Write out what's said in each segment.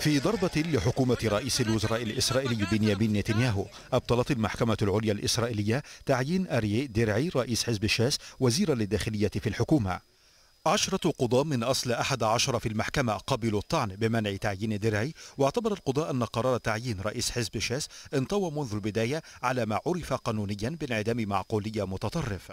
في ضربة لحكومة رئيس الوزراء الإسرائيلي بنيامين نتنياهو أبطلت المحكمة العليا الإسرائيلية تعيين أريي ديرعي رئيس حزب الشاس وزيرا للداخلية في الحكومة عشرة قضاة من أصل أحد عشر في المحكمة قبلوا الطعن بمنع تعيين درعي واعتبر القضاء أن قرار تعيين رئيس حزب شاس انطوى منذ البداية على ما عرف قانونيا بانعدام معقولية متطرف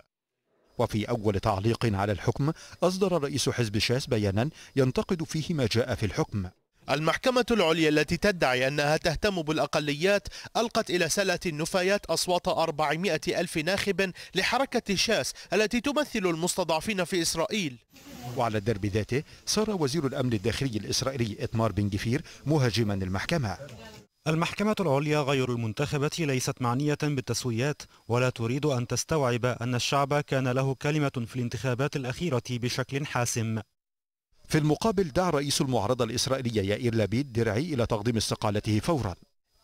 وفي أول تعليق على الحكم أصدر رئيس حزب شاس بيانا ينتقد فيه ما جاء في الحكم المحكمة العليا التي تدعي أنها تهتم بالأقليات ألقت إلى سلة النفايات أصوات 400 ألف ناخب لحركة شاس التي تمثل المستضعفين في إسرائيل وعلى الدرب ذاته صار وزير الأمن الداخلي الإسرائيلي إتمار بن جفير مهاجما المحكمة المحكمة العليا غير المنتخبة ليست معنية بالتسويات ولا تريد أن تستوعب أن الشعب كان له كلمة في الانتخابات الأخيرة بشكل حاسم في المقابل دعا رئيس المعارضة الإسرائيلية يائير لابيد درعي إلى تقديم استقالته فورا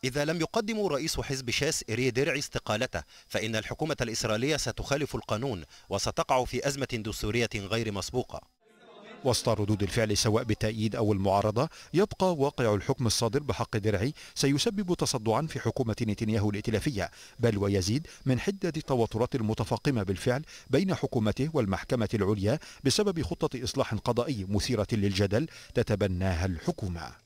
إذا لم يقدم رئيس حزب شاس إيري درعي استقالته فإن الحكومة الإسرائيلية ستخالف القانون وستقع في أزمة دستورية غير مسبوقة وسط ردود الفعل سواء بالتأييد أو المعارضة يبقى واقع الحكم الصادر بحق درعي سيسبب تصدعا في حكومة نتنياهو الائتلافية بل ويزيد من حدة التوترات المتفاقمة بالفعل بين حكومته والمحكمة العليا بسبب خطة إصلاح قضائي مثيرة للجدل تتبناها الحكومة